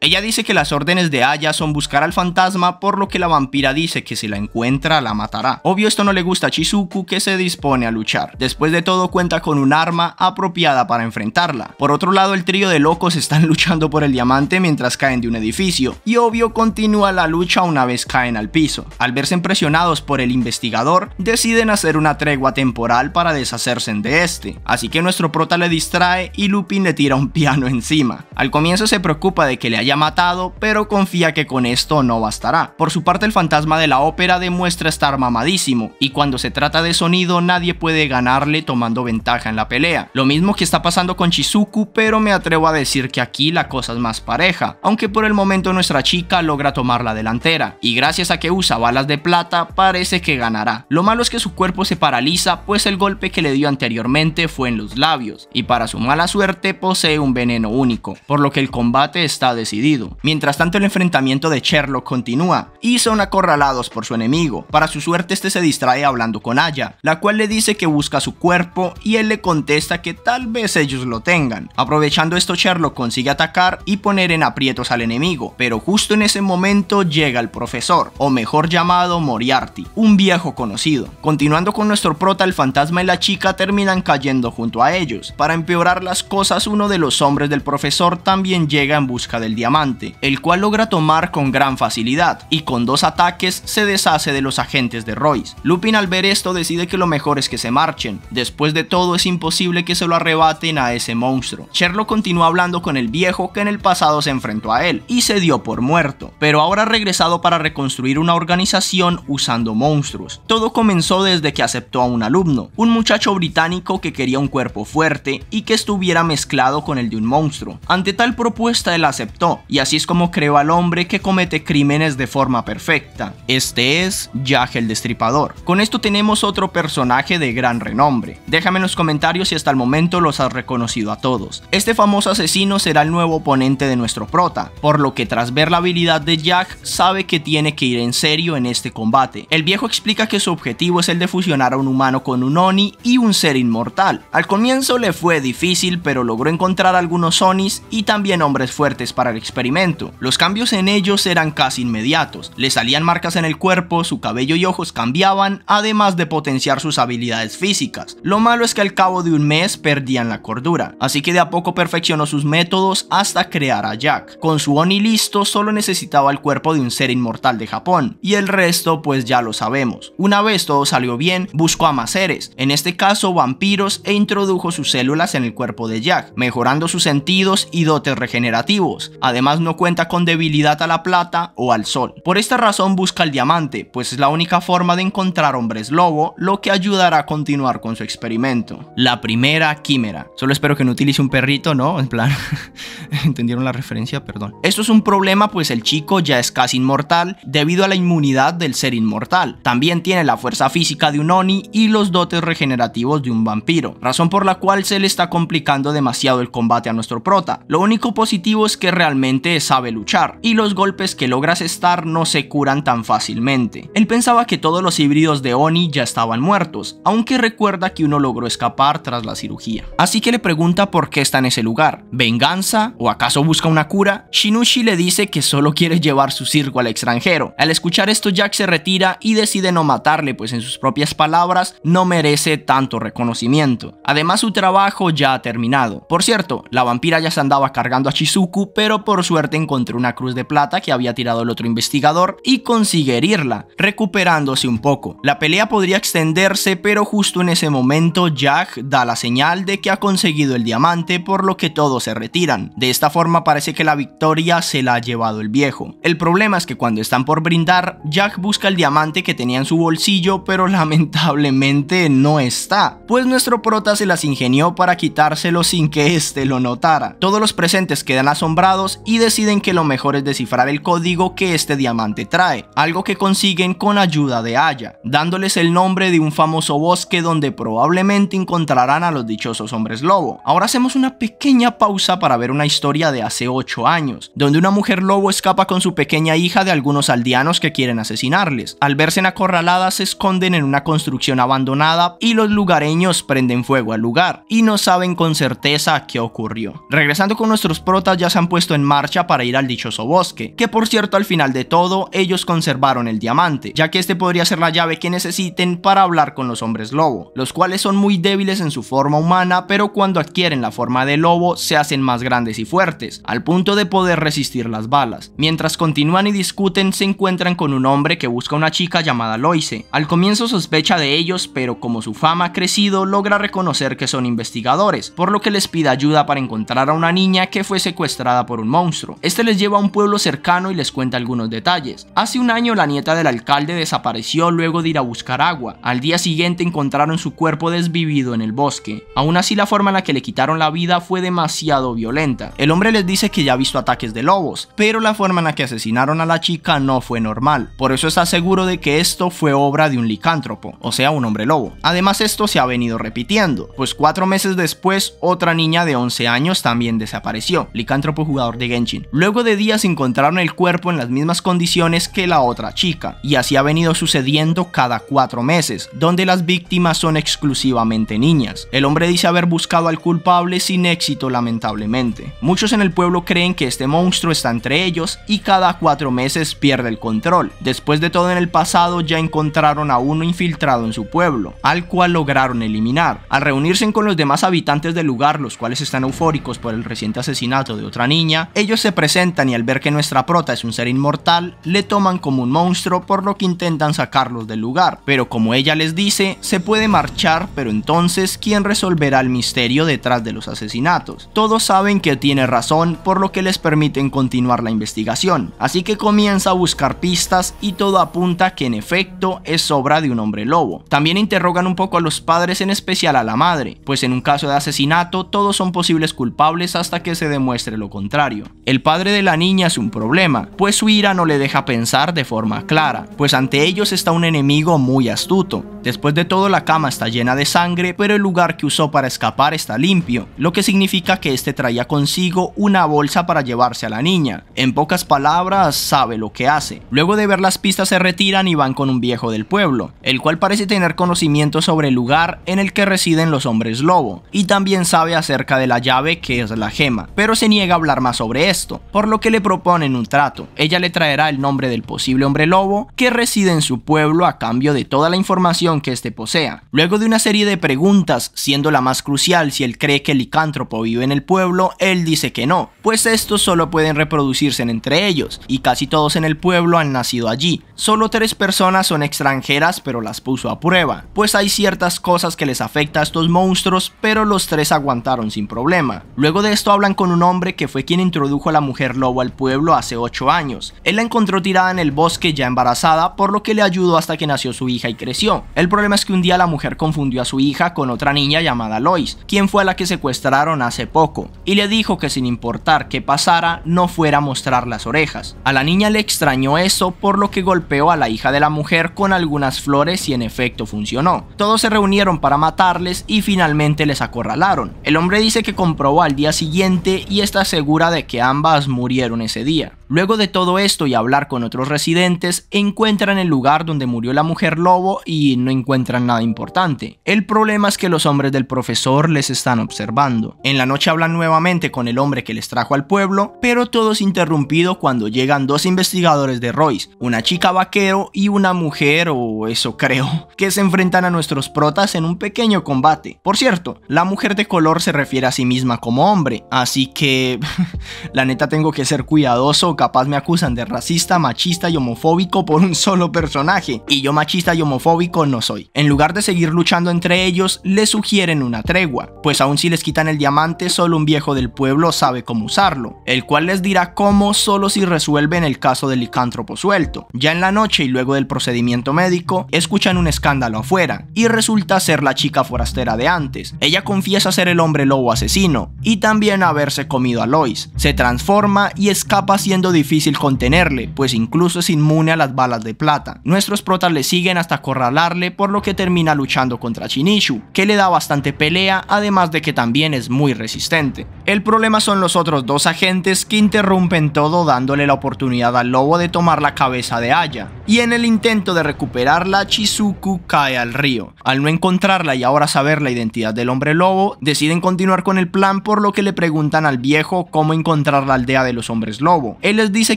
S1: ella dice que las órdenes de Aya son buscar al fantasma, por lo que la vampira dice que si la encuentra la matará. Obvio esto no le gusta a Chizuku que se dispone a luchar. Después de todo cuenta con un arma apropiada para enfrentarla. Por otro lado el trío de locos están [laughs] luchando por el diamante mientras caen de un edificio y obvio continúa la lucha una vez caen al piso. Al verse impresionados por el investigador deciden hacer una tregua temporal para deshacerse de este. Así que nuestro prota le distrae y Lupin le tira un piano encima. Al comienzo se preocupa de que le haya matado, pero confía que con esto no bastará. Por su parte el fantasma de la ópera demuestra estar mamadísimo, y cuando se trata de sonido nadie puede ganarle tomando ventaja en la pelea. Lo mismo que está pasando con Shizuku, pero me atrevo a decir que aquí la cosa es más pareja, aunque por el momento nuestra chica logra tomar la delantera, y gracias a que usa balas de plata parece que ganará. Lo malo es que su cuerpo se paraliza, pues el golpe que le dio anteriormente fue en los labios, y para su mala suerte posee un veneno único, por lo que el combate está decidido. Mientras tanto el enfrentamiento de Sherlock continúa y son acorralados por su enemigo. Para su suerte este se distrae hablando con Aya, la cual le dice que busca su cuerpo y él le contesta que tal vez ellos lo tengan. Aprovechando esto Sherlock consigue atacar y poner en aprietos al enemigo, pero justo en ese momento llega el profesor, o mejor llamado Moriarty, un viejo conocido. Continuando con nuestro prota, el fantasma y la chica terminan cayendo junto a ellos. Para empeorar las cosas, uno de los hombres del profesor también llega en busca busca del diamante, el cual logra tomar con gran facilidad, y con dos ataques se deshace de los agentes de Royce. Lupin al ver esto decide que lo mejor es que se marchen, después de todo es imposible que se lo arrebaten a ese monstruo. Sherlock continúa hablando con el viejo que en el pasado se enfrentó a él, y se dio por muerto, pero ahora ha regresado para reconstruir una organización usando monstruos. Todo comenzó desde que aceptó a un alumno, un muchacho británico que quería un cuerpo fuerte y que estuviera mezclado con el de un monstruo. Ante tal propuesta el aceptó, y así es como creo al hombre que comete crímenes de forma perfecta. Este es Jack el Destripador. Con esto tenemos otro personaje de gran renombre. Déjame en los comentarios si hasta el momento los has reconocido a todos. Este famoso asesino será el nuevo oponente de nuestro prota, por lo que tras ver la habilidad de Jack sabe que tiene que ir en serio en este combate. El viejo explica que su objetivo es el de fusionar a un humano con un Oni y un ser inmortal. Al comienzo le fue difícil pero logró encontrar algunos Onis y también hombres fuertes para el experimento. Los cambios en ellos eran casi inmediatos. Le salían marcas en el cuerpo, su cabello y ojos cambiaban, además de potenciar sus habilidades físicas. Lo malo es que al cabo de un mes perdían la cordura, así que de a poco perfeccionó sus métodos hasta crear a Jack. Con su Oni listo solo necesitaba el cuerpo de un ser inmortal de Japón, y el resto pues ya lo sabemos. Una vez todo salió bien, buscó a más seres, en este caso vampiros, e introdujo sus células en el cuerpo de Jack, mejorando sus sentidos y dotes regenerativos además no cuenta con debilidad a la plata o al sol. Por esta razón busca el diamante, pues es la única forma de encontrar hombres lobo, lo que ayudará a continuar con su experimento. La primera quimera. Solo espero que no utilice un perrito, ¿no? En plan, [laughs] ¿entendieron la referencia? Perdón. Esto es un problema, pues el chico ya es casi inmortal debido a la inmunidad del ser inmortal. También tiene la fuerza física de un Oni y los dotes regenerativos de un vampiro, razón por la cual se le está complicando demasiado el combate a nuestro prota. Lo único positivo es que realmente sabe luchar, y los golpes que logra estar no se curan tan fácilmente. Él pensaba que todos los híbridos de Oni ya estaban muertos, aunque recuerda que uno logró escapar tras la cirugía. Así que le pregunta por qué está en ese lugar, ¿venganza o acaso busca una cura? Shinushi le dice que solo quiere llevar su circo al extranjero. Al escuchar esto Jack se retira y decide no matarle pues en sus propias palabras no merece tanto reconocimiento. Además su trabajo ya ha terminado. Por cierto, la vampira ya se andaba cargando a Shizuku pero por suerte encontró una cruz de plata que había tirado el otro investigador y consigue herirla, recuperándose un poco. La pelea podría extenderse, pero justo en ese momento Jack da la señal de que ha conseguido el diamante, por lo que todos se retiran. De esta forma parece que la victoria se la ha llevado el viejo. El problema es que cuando están por brindar, Jack busca el diamante que tenía en su bolsillo, pero [laughs] lamentablemente no está, pues nuestro prota se las ingenió para quitárselo sin que éste lo notara. Todos los presentes quedan asombrados asombrados y deciden que lo mejor es descifrar el código que este diamante trae, algo que consiguen con ayuda de Aya, dándoles el nombre de un famoso bosque donde probablemente encontrarán a los dichosos hombres lobo. Ahora hacemos una pequeña pausa para ver una historia de hace 8 años, donde una mujer lobo escapa con su pequeña hija de algunos aldeanos que quieren asesinarles. Al verse en acorralada se esconden en una construcción abandonada y los lugareños prenden fuego al lugar y no saben con certeza qué ocurrió. Regresando con nuestros protas ya han puesto en marcha para ir al dichoso bosque, que por cierto al final de todo ellos conservaron el diamante, ya que este podría ser la llave que necesiten para hablar con los hombres lobo, los cuales son muy débiles en su forma humana, pero cuando adquieren la forma de lobo se hacen más grandes y fuertes, al punto de poder resistir las balas. Mientras continúan y discuten se encuentran con un hombre que busca una chica llamada Loise. Al comienzo sospecha de ellos, pero como su fama ha crecido logra reconocer que son investigadores, por lo que les pide ayuda para encontrar a una niña que fue secuestrada por un monstruo. Este les lleva a un pueblo cercano y les cuenta algunos detalles. Hace un año la nieta del alcalde desapareció luego de ir a buscar agua. Al día siguiente encontraron su cuerpo desvivido en el bosque. Aún así la forma en la que le quitaron la vida fue demasiado violenta. El hombre les dice que ya ha visto ataques de lobos, pero la forma en la que asesinaron a la chica no fue normal. Por eso está seguro de que esto fue obra de un licántropo, o sea un hombre lobo. Además esto se ha venido repitiendo, pues cuatro meses después otra niña de 11 años también desapareció. Licántropo jugador de Genshin. Luego de días encontraron el cuerpo en las mismas condiciones que la otra chica, y así ha venido sucediendo cada cuatro meses, donde las víctimas son exclusivamente niñas. El hombre dice haber buscado al culpable sin éxito lamentablemente. Muchos en el pueblo creen que este monstruo está entre ellos y cada cuatro meses pierde el control. Después de todo en el pasado ya encontraron a uno infiltrado en su pueblo, al cual lograron eliminar. Al reunirse con los demás habitantes del lugar, los cuales están eufóricos por el reciente asesinato de otra niña, ellos se presentan y al ver que nuestra prota es un ser inmortal, le toman como un monstruo por lo que intentan sacarlos del lugar, pero como ella les dice, se puede marchar, pero entonces, ¿quién resolverá el misterio detrás de los asesinatos? Todos saben que tiene razón, por lo que les permiten continuar la investigación, así que comienza a buscar pistas y todo apunta que en efecto es obra de un hombre lobo. También interrogan un poco a los padres, en especial a la madre, pues en un caso de asesinato todos son posibles culpables hasta que se demuestre contrario. El padre de la niña es un problema, pues su ira no le deja pensar de forma clara, pues ante ellos está un enemigo muy astuto. Después de todo la cama está llena de sangre, pero el lugar que usó para escapar está limpio, lo que significa que este traía consigo una bolsa para llevarse a la niña. En pocas palabras, sabe lo que hace. Luego de ver las pistas se retiran y van con un viejo del pueblo, el cual parece tener conocimiento sobre el lugar en el que residen los hombres lobo, y también sabe acerca de la llave que es la gema, pero se niega hablar más sobre esto, por lo que le proponen un trato. Ella le traerá el nombre del posible hombre lobo que reside en su pueblo a cambio de toda la información que éste posea. Luego de una serie de preguntas, siendo la más crucial si él cree que el licántropo vive en el pueblo, él dice que no, pues estos solo pueden reproducirse entre ellos, y casi todos en el pueblo han nacido allí. Solo tres personas son extranjeras, pero las puso a prueba, pues hay ciertas cosas que les afecta a estos monstruos, pero los tres aguantaron sin problema. Luego de esto hablan con un hombre que fue quien introdujo a la mujer lobo al pueblo hace 8 años. Él la encontró tirada en el bosque ya embarazada, por lo que le ayudó hasta que nació su hija y creció. El problema es que un día la mujer confundió a su hija con otra niña llamada Lois, quien fue a la que secuestraron hace poco, y le dijo que sin importar qué pasara, no fuera a mostrar las orejas. A la niña le extrañó eso, por lo que golpeó a la hija de la mujer con algunas flores y en efecto funcionó. Todos se reunieron para matarles y finalmente les acorralaron. El hombre dice que comprobó al día siguiente y esta segura de que ambas murieron ese día. Luego de todo esto y hablar con otros residentes, encuentran el lugar donde murió la mujer lobo y no encuentran nada importante. El problema es que los hombres del profesor les están observando. En la noche hablan nuevamente con el hombre que les trajo al pueblo, pero todo es interrumpido cuando llegan dos investigadores de Royce, una chica vaquero y una mujer, o eso creo, [laughs] que se enfrentan a nuestros protas en un pequeño combate. Por cierto, la mujer de color se refiere a sí misma como hombre, así que [laughs] la neta tengo que ser cuidadoso capaz me acusan de racista, machista y homofóbico por un solo personaje, y yo machista y homofóbico no soy. En lugar de seguir luchando entre ellos, les sugieren una tregua, pues aun si les quitan el diamante, solo un viejo del pueblo sabe cómo usarlo, el cual les dirá cómo solo si resuelven el caso del licántropo suelto. Ya en la noche y luego del procedimiento médico, escuchan un escándalo afuera, y resulta ser la chica forastera de antes. Ella confiesa ser el hombre lobo asesino, y también haberse comido a Lois. Se transforma y escapa siendo difícil contenerle, pues incluso es inmune a las balas de plata. Nuestros protas le siguen hasta acorralarle, por lo que termina luchando contra Shinichu, que le da bastante pelea, además de que también es muy resistente. El problema son los otros dos agentes que interrumpen todo dándole la oportunidad al lobo de tomar la cabeza de Aya, y en el intento de recuperarla, Chizuku cae al río. Al no encontrarla y ahora saber la identidad del hombre lobo, deciden continuar con el plan por lo que le preguntan al viejo cómo encontrar la aldea de los hombres lobo les dice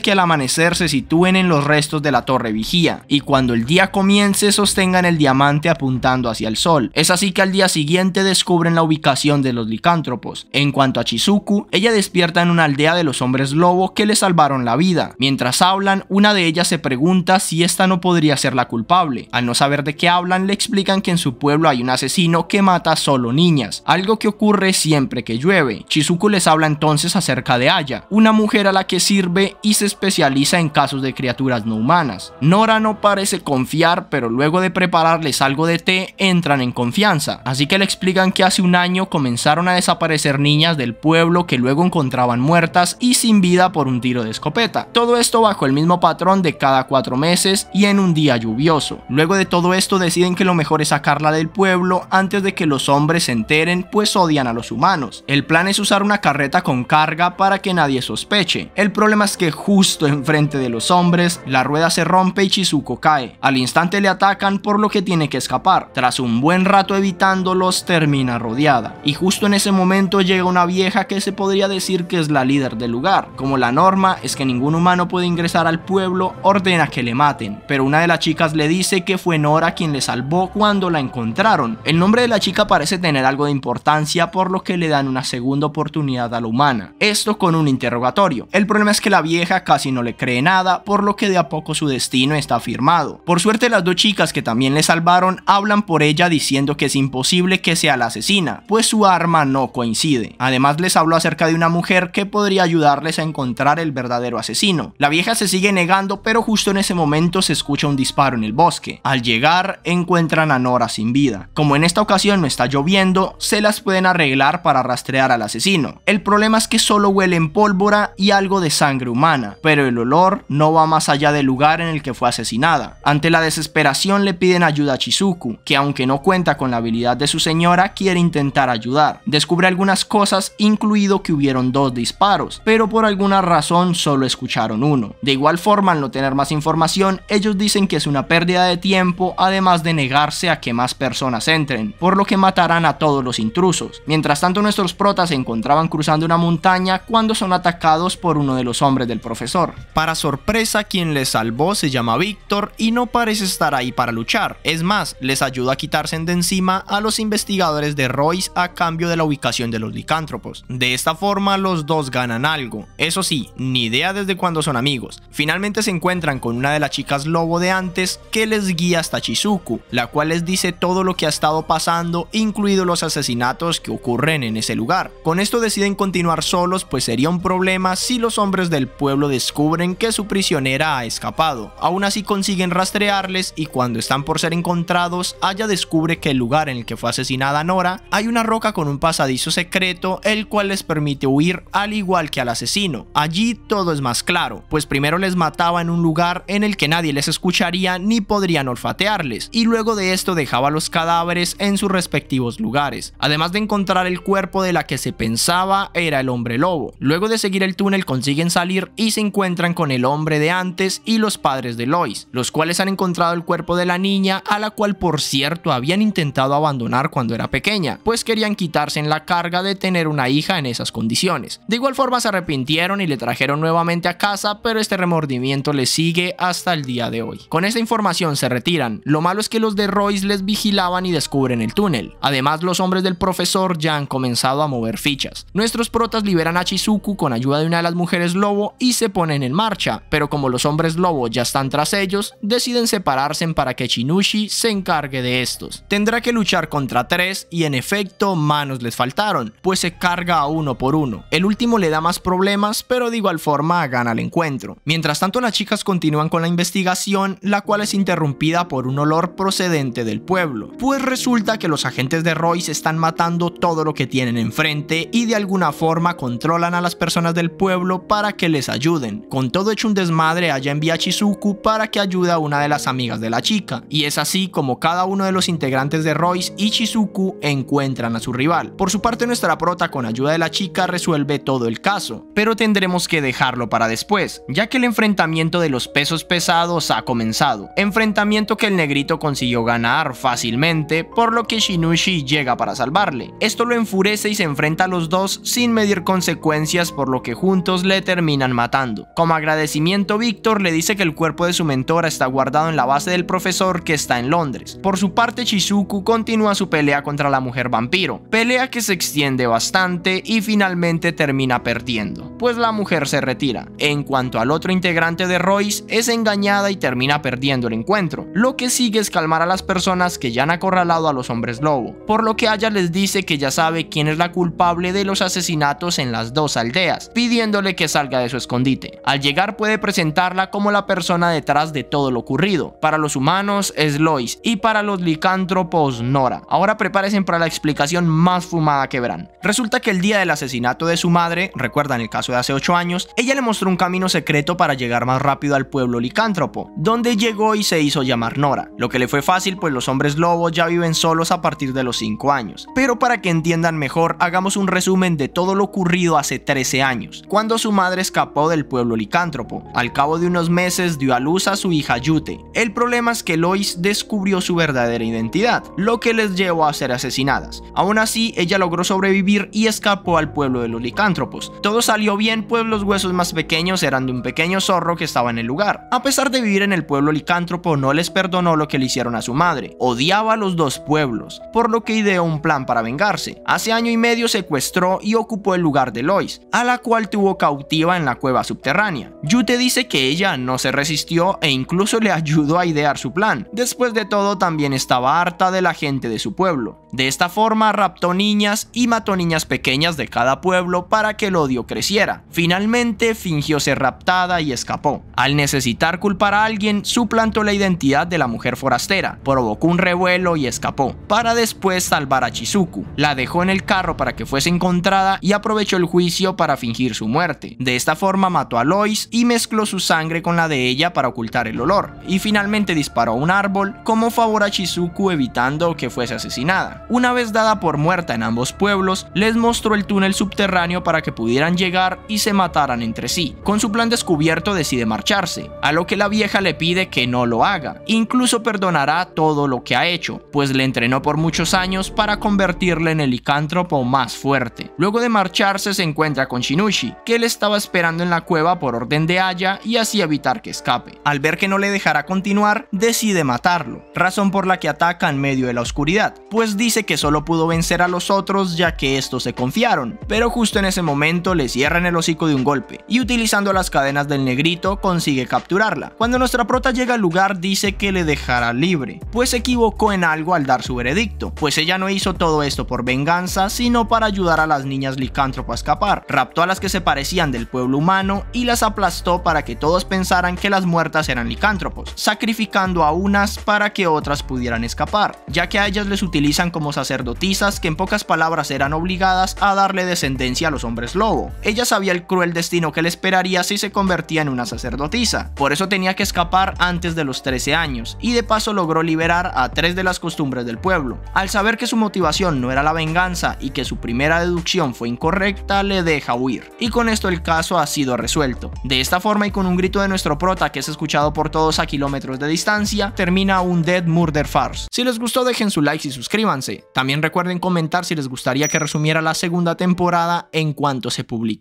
S1: que al amanecer se sitúen en los restos de la torre vigía y cuando el día comience sostengan el diamante apuntando hacia el sol. Es así que al día siguiente descubren la ubicación de los licántropos. En cuanto a Chizuku, ella despierta en una aldea de los hombres lobo que le salvaron la vida. Mientras hablan, una de ellas se pregunta si esta no podría ser la culpable. Al no saber de qué hablan, le explican que en su pueblo hay un asesino que mata solo niñas, algo que ocurre siempre que llueve. Chizuku les habla entonces acerca de Aya, una mujer a la que sirve y se especializa en casos de criaturas no humanas. Nora no parece confiar, pero luego de prepararles algo de té, entran en confianza. Así que le explican que hace un año comenzaron a desaparecer niñas del pueblo que luego encontraban muertas y sin vida por un tiro de escopeta. Todo esto bajo el mismo patrón de cada cuatro meses y en un día lluvioso. Luego de todo esto deciden que lo mejor es sacarla del pueblo antes de que los hombres se enteren pues odian a los humanos. El plan es usar una carreta con carga para que nadie sospeche. El problema es que justo enfrente de los hombres, la rueda se rompe y Chizuko cae. Al instante le atacan por lo que tiene que escapar. Tras un buen rato evitándolos, termina rodeada. Y justo en ese momento llega una vieja que se podría decir que es la líder del lugar. Como la norma es que ningún humano puede ingresar al pueblo, ordena que le maten. Pero una de las chicas le dice que fue Nora quien le salvó cuando la encontraron. El nombre de la chica parece tener algo de importancia por lo que le dan una segunda oportunidad a la humana. Esto con un interrogatorio. El problema es que la vieja casi no le cree nada, por lo que de a poco su destino está firmado. Por suerte las dos chicas que también le salvaron hablan por ella diciendo que es imposible que sea la asesina, pues su arma no coincide. Además les habló acerca de una mujer que podría ayudarles a encontrar el verdadero asesino. La vieja se sigue negando, pero justo en ese momento se escucha un disparo en el bosque. Al llegar, encuentran a Nora sin vida. Como en esta ocasión no está lloviendo, se las pueden arreglar para rastrear al asesino. El problema es que solo huelen pólvora y algo de sangre humana humana, pero el olor no va más allá del lugar en el que fue asesinada. Ante la desesperación le piden ayuda a Chizuku, que aunque no cuenta con la habilidad de su señora, quiere intentar ayudar. Descubre algunas cosas, incluido que hubieron dos disparos, pero por alguna razón solo escucharon uno. De igual forma, al no tener más información, ellos dicen que es una pérdida de tiempo, además de negarse a que más personas entren, por lo que matarán a todos los intrusos. Mientras tanto, nuestros protas se encontraban cruzando una montaña cuando son atacados por uno de los hombres del profesor. Para sorpresa, quien les salvó se llama Víctor y no parece estar ahí para luchar. Es más, les ayuda a quitarse de encima a los investigadores de Royce a cambio de la ubicación de los licántropos. De esta forma, los dos ganan algo. Eso sí, ni idea desde cuándo son amigos. Finalmente se encuentran con una de las chicas lobo de antes que les guía hasta Chizuku, la cual les dice todo lo que ha estado pasando, incluidos los asesinatos que ocurren en ese lugar. Con esto deciden continuar solos, pues sería un problema si los hombres del pueblo descubren que su prisionera ha escapado. Aún así consiguen rastrearles y cuando están por ser encontrados, Aya descubre que el lugar en el que fue asesinada Nora hay una roca con un pasadizo secreto el cual les permite huir al igual que al asesino. Allí todo es más claro, pues primero les mataba en un lugar en el que nadie les escucharía ni podrían olfatearles y luego de esto dejaba los cadáveres en sus respectivos lugares, además de encontrar el cuerpo de la que se pensaba era el hombre lobo. Luego de seguir el túnel consiguen salir y se encuentran con el hombre de antes y los padres de Lois, los cuales han encontrado el cuerpo de la niña a la cual por cierto habían intentado abandonar cuando era pequeña, pues querían quitarse en la carga de tener una hija en esas condiciones. De igual forma se arrepintieron y le trajeron nuevamente a casa, pero este remordimiento le sigue hasta el día de hoy. Con esta información se retiran, lo malo es que los de Royce les vigilaban y descubren el túnel. Además los hombres del profesor ya han comenzado a mover fichas. Nuestros protas liberan a Chizuku con ayuda de una de las mujeres lobo y se ponen en marcha, pero como los hombres lobo ya están tras ellos, deciden separarse para que Shinushi se encargue de estos. Tendrá que luchar contra tres y en efecto manos les faltaron, pues se carga a uno por uno. El último le da más problemas, pero de igual forma gana el encuentro. Mientras tanto las chicas continúan con la investigación, la cual es interrumpida por un olor procedente del pueblo, pues resulta que los agentes de Royce están matando todo lo que tienen enfrente y de alguna forma controlan a las personas del pueblo para que le ayuden, con todo hecho un desmadre allá envía a Chizuku para que ayude a una de las amigas de la chica, y es así como cada uno de los integrantes de Royce y Chizuku encuentran a su rival. Por su parte nuestra prota con ayuda de la chica resuelve todo el caso, pero tendremos que dejarlo para después, ya que el enfrentamiento de los pesos pesados ha comenzado, enfrentamiento que el negrito consiguió ganar fácilmente, por lo que Shinushi llega para salvarle. Esto lo enfurece y se enfrenta a los dos sin medir consecuencias por lo que juntos le terminan matando. Como agradecimiento, Víctor le dice que el cuerpo de su mentora está guardado en la base del profesor que está en Londres. Por su parte, Shizuku continúa su pelea contra la mujer vampiro, pelea que se extiende bastante y finalmente termina perdiendo, pues la mujer se retira. En cuanto al otro integrante de Royce, es engañada y termina perdiendo el encuentro. Lo que sigue es calmar a las personas que ya han acorralado a los hombres lobo, por lo que Aya les dice que ya sabe quién es la culpable de los asesinatos en las dos aldeas, pidiéndole que salga de su escondite. Al llegar puede presentarla como la persona detrás de todo lo ocurrido. Para los humanos es Lois y para los licántropos Nora. Ahora prepárense para la explicación más fumada que verán. Resulta que el día del asesinato de su madre, recuerdan el caso de hace 8 años, ella le mostró un camino secreto para llegar más rápido al pueblo licántropo, donde llegó y se hizo llamar Nora, lo que le fue fácil pues los hombres lobos ya viven solos a partir de los 5 años. Pero para que entiendan mejor, hagamos un resumen de todo lo ocurrido hace 13 años, cuando su madre escapó del pueblo licántropo. Al cabo de unos meses dio a luz a su hija Yute. El problema es que Lois descubrió su verdadera identidad, lo que les llevó a ser asesinadas. Aún así, ella logró sobrevivir y escapó al pueblo de los licántropos. Todo salió bien pues los huesos más pequeños eran de un pequeño zorro que estaba en el lugar. A pesar de vivir en el pueblo licántropo, no les perdonó lo que le hicieron a su madre. Odiaba a los dos pueblos, por lo que ideó un plan para vengarse. Hace año y medio secuestró y ocupó el lugar de Lois, a la cual tuvo cautiva en la cueva subterránea. Yute dice que ella no se resistió e incluso le ayudó a idear su plan. Después de todo también estaba harta de la gente de su pueblo. De esta forma raptó niñas y mató niñas pequeñas de cada pueblo para que el odio creciera. Finalmente fingió ser raptada y escapó. Al necesitar culpar a alguien, suplantó la identidad de la mujer forastera, provocó un revuelo y escapó, para después salvar a Chizuku. La dejó en el carro para que fuese encontrada y aprovechó el juicio para fingir su muerte. De esta forma mató a Lois y mezcló su sangre con la de ella para ocultar el olor, y finalmente disparó a un árbol como favor a Shizuku evitando que fuese asesinada. Una vez dada por muerta en ambos pueblos, les mostró el túnel subterráneo para que pudieran llegar y se mataran entre sí. Con su plan descubierto decide marcharse, a lo que la vieja le pide que no lo haga, incluso perdonará todo lo que ha hecho, pues le entrenó por muchos años para convertirle en el licántropo más fuerte. Luego de marcharse se encuentra con Shinushi, que le estaba esperando en la cueva por orden de Aya y así evitar que escape. Al ver que no le dejará continuar, decide matarlo, razón por la que ataca en medio de la oscuridad, pues dice que solo pudo vencer a los otros ya que estos se confiaron, pero justo en ese momento le cierran el hocico de un golpe y utilizando las cadenas del negrito consigue capturarla. Cuando nuestra prota llega al lugar dice que le dejará libre, pues se equivocó en algo al dar su veredicto, pues ella no hizo todo esto por venganza, sino para ayudar a las niñas licántropo a escapar, raptó a las que se parecían del pueblo humano y las aplastó para que todos pensaran que las muertas eran licántropos, sacrificando a unas para que otras pudieran escapar, ya que a ellas les utilizan como sacerdotisas que en pocas palabras eran obligadas a darle descendencia a los hombres lobo. Ella sabía el cruel destino que le esperaría si se convertía en una sacerdotisa, por eso tenía que escapar antes de los 13 años y de paso logró liberar a tres de las costumbres del pueblo. Al saber que su motivación no era la venganza y que su primera deducción fue incorrecta, le deja huir. Y con esto el caso ha sido resuelto. De esta forma y con un grito de nuestro prota que es escuchado por todos a kilómetros de distancia, termina un Dead Murder Farce. Si les gustó dejen su like y suscríbanse. También recuerden comentar si les gustaría que resumiera la segunda temporada en cuanto se publique.